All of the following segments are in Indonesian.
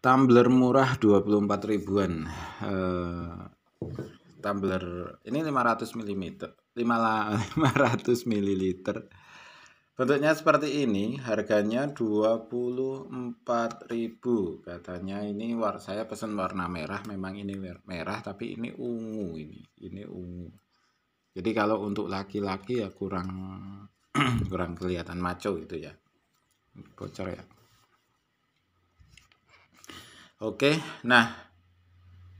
tumbler murah 24 ribuan uh, tumbler ini 500 mm 500 ml bentuknya seperti ini harganya 24.000 katanya ini war saya pesan warna merah memang ini merah tapi ini ungu ini ini ungu jadi kalau untuk laki-laki ya kurang kurang kelihatan maco gitu ya bocor ya Oke, nah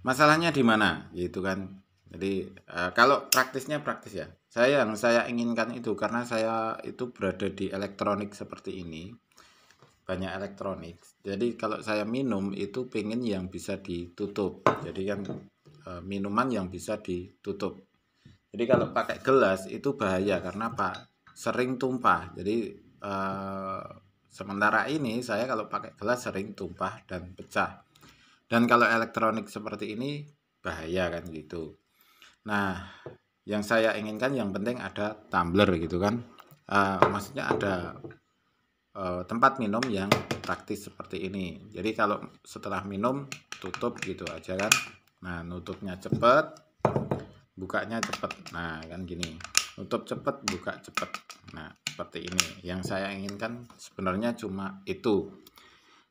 masalahnya di mana gitu kan. Jadi uh, kalau praktisnya praktis ya. Saya yang saya inginkan itu karena saya itu berada di elektronik seperti ini. Banyak elektronik. Jadi kalau saya minum itu pengen yang bisa ditutup. Jadi kan uh, minuman yang bisa ditutup. Jadi kalau pakai gelas itu bahaya karena Pak sering tumpah. Jadi uh, sementara ini saya kalau pakai gelas sering tumpah dan pecah dan kalau elektronik seperti ini bahaya kan gitu. Nah, yang saya inginkan yang penting ada tumbler gitu kan. Uh, maksudnya ada uh, tempat minum yang praktis seperti ini. Jadi kalau setelah minum tutup gitu aja kan. Nah, nutupnya cepat, bukanya cepat. Nah, kan gini. Nutup cepat, buka cepat. Nah, seperti ini. Yang saya inginkan sebenarnya cuma itu.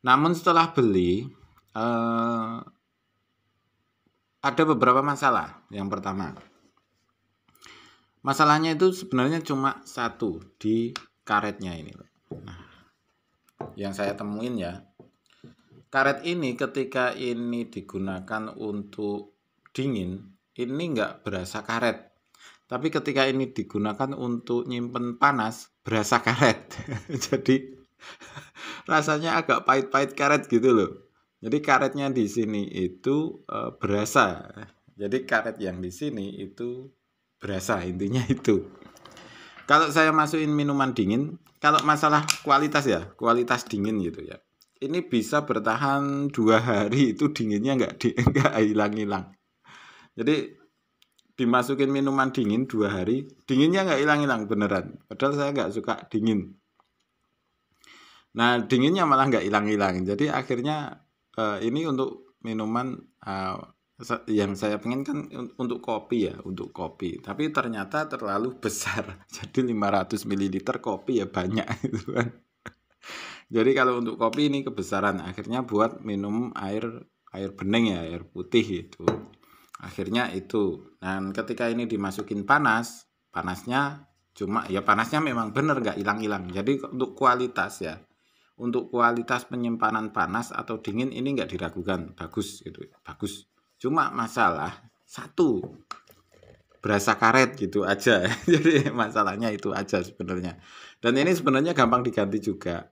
Namun setelah beli, uh, ada beberapa masalah. Yang pertama, masalahnya itu sebenarnya cuma satu di karetnya ini. Nah, yang saya temuin ya, karet ini ketika ini digunakan untuk dingin, ini nggak berasa karet. Tapi ketika ini digunakan untuk nyimpen panas, berasa karet. Jadi rasanya agak pahit-pahit karet gitu loh. Jadi karetnya di sini itu e, berasa. Jadi karet yang di sini itu berasa intinya itu. Kalau saya masukin minuman dingin, kalau masalah kualitas ya, kualitas dingin gitu ya. Ini bisa bertahan dua hari itu dinginnya nggak di, nggak hilang-hilang. Jadi dimasukin minuman dingin dua hari, dinginnya nggak hilang-hilang beneran. Padahal saya nggak suka dingin. Nah dinginnya malah nggak hilang-hilang. Jadi akhirnya Eh, ini untuk minuman uh, yang saya pengen kan untuk kopi ya, untuk kopi. Tapi ternyata terlalu besar. Jadi 500 ml kopi ya banyak itu kan. Jadi kalau untuk kopi ini kebesaran akhirnya buat minum air air bening ya, air putih itu. Akhirnya itu. Dan ketika ini dimasukin panas, panasnya cuma ya panasnya memang bener nggak hilang-hilang. Jadi untuk kualitas ya untuk kualitas penyimpanan panas atau dingin ini nggak diragukan bagus gitu bagus cuma masalah satu berasa karet gitu aja jadi masalahnya itu aja sebenarnya dan ini sebenarnya gampang diganti juga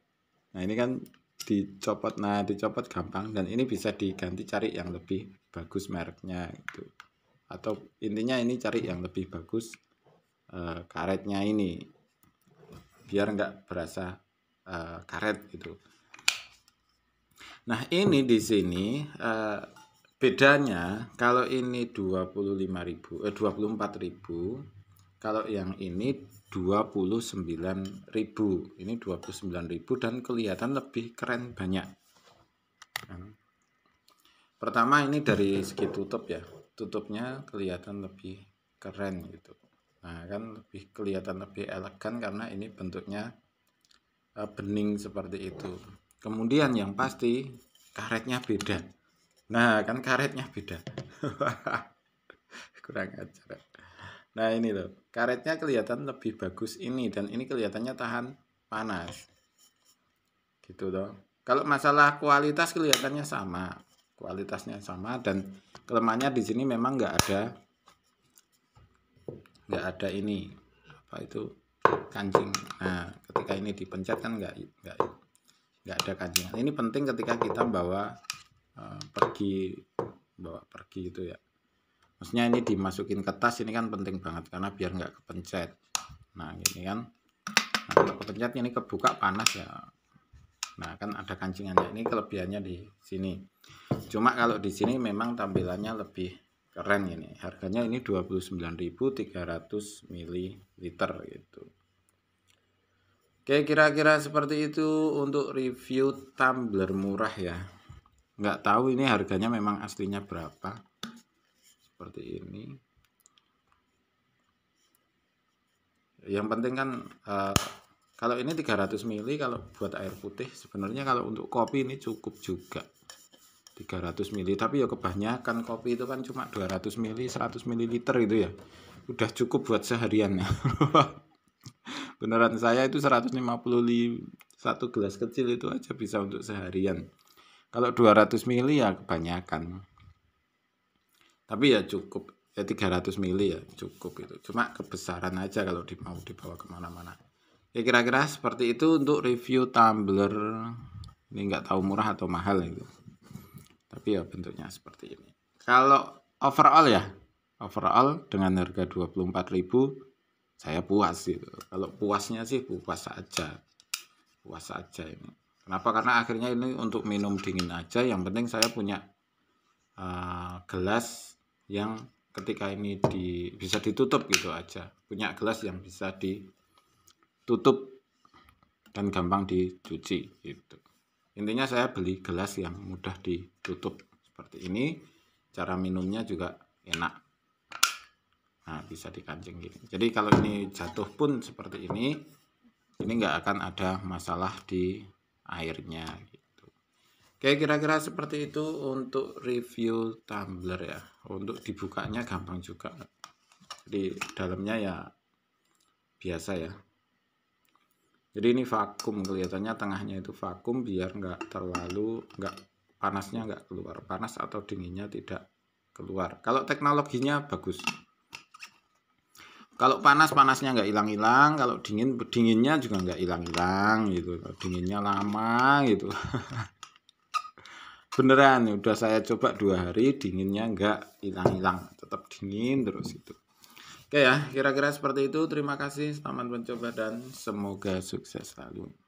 nah ini kan dicopot nah dicopot gampang dan ini bisa diganti cari yang lebih bagus mereknya itu. atau intinya ini cari yang lebih bagus uh, karetnya ini biar nggak berasa uh, karet gitu. Nah, ini di sini uh, bedanya kalau ini 25.000 eh ribu kalau yang ini dua puluh sembilan ribu Ini dua puluh sembilan ribu dan kelihatan lebih keren banyak. Nah, pertama ini dari segi tutup ya. Tutupnya kelihatan lebih keren gitu. Nah, kan lebih kelihatan lebih elegan karena ini bentuknya Eh, bening seperti itu. Kemudian yang pasti karetnya beda. Nah, kan karetnya beda. Kurang ajar. Nah, ini loh. Karetnya kelihatan lebih bagus ini dan ini kelihatannya tahan panas. Gitu loh. Kalau masalah kualitas kelihatannya sama. Kualitasnya sama dan kelemahannya di sini memang nggak ada nggak ada ini apa itu kancing nah ketika ini dipencet kan nggak nggak nggak ada kancing ini penting ketika kita bawa uh, pergi bawa pergi itu ya maksudnya ini dimasukin ke tas ini kan penting banget karena biar nggak kepencet nah ini kan nah, kalau kepencet ini kebuka panas ya nah kan ada kancingannya ini kelebihannya di sini cuma kalau di sini memang tampilannya lebih keren ini harganya ini 29.300 ml gitu Oke, kira-kira seperti itu untuk review tumbler murah ya. Nggak tahu ini harganya memang aslinya berapa. Seperti ini. Yang penting kan uh, kalau ini 300 mili kalau buat air putih sebenarnya kalau untuk kopi ini cukup juga. 300 mili. tapi ya kebanyakan kopi itu kan cuma 200 mili 100 ml itu ya. Udah cukup buat seharian ya. beneran saya itu 150 satu gelas kecil itu aja bisa untuk seharian kalau 200 mili ya kebanyakan tapi ya cukup ya 300 mili ya cukup itu cuma kebesaran aja kalau di mau dibawa kemana-mana ya kira-kira seperti itu untuk review tumbler ini nggak tahu murah atau mahal itu tapi ya bentuknya seperti ini kalau overall ya overall dengan harga 24.000 saya puas gitu kalau puasnya sih puas aja puas aja ini kenapa karena akhirnya ini untuk minum dingin aja yang penting saya punya uh, gelas yang ketika ini di bisa ditutup gitu aja punya gelas yang bisa ditutup dan gampang dicuci gitu intinya saya beli gelas yang mudah ditutup seperti ini cara minumnya juga enak Nah, bisa dikancing gini. Jadi kalau ini jatuh pun seperti ini, ini nggak akan ada masalah di airnya gitu. Oke, kira-kira seperti itu untuk review tumbler ya. Untuk dibukanya gampang juga. Jadi dalamnya ya biasa ya. Jadi ini vakum kelihatannya tengahnya itu vakum biar nggak terlalu nggak panasnya nggak keluar panas atau dinginnya tidak keluar. Kalau teknologinya bagus kalau panas panasnya nggak hilang hilang kalau dingin dinginnya juga nggak hilang hilang gitu kalau dinginnya lama gitu beneran udah saya coba dua hari dinginnya nggak hilang hilang tetap dingin terus itu oke ya kira-kira seperti itu terima kasih selamat mencoba dan semoga sukses selalu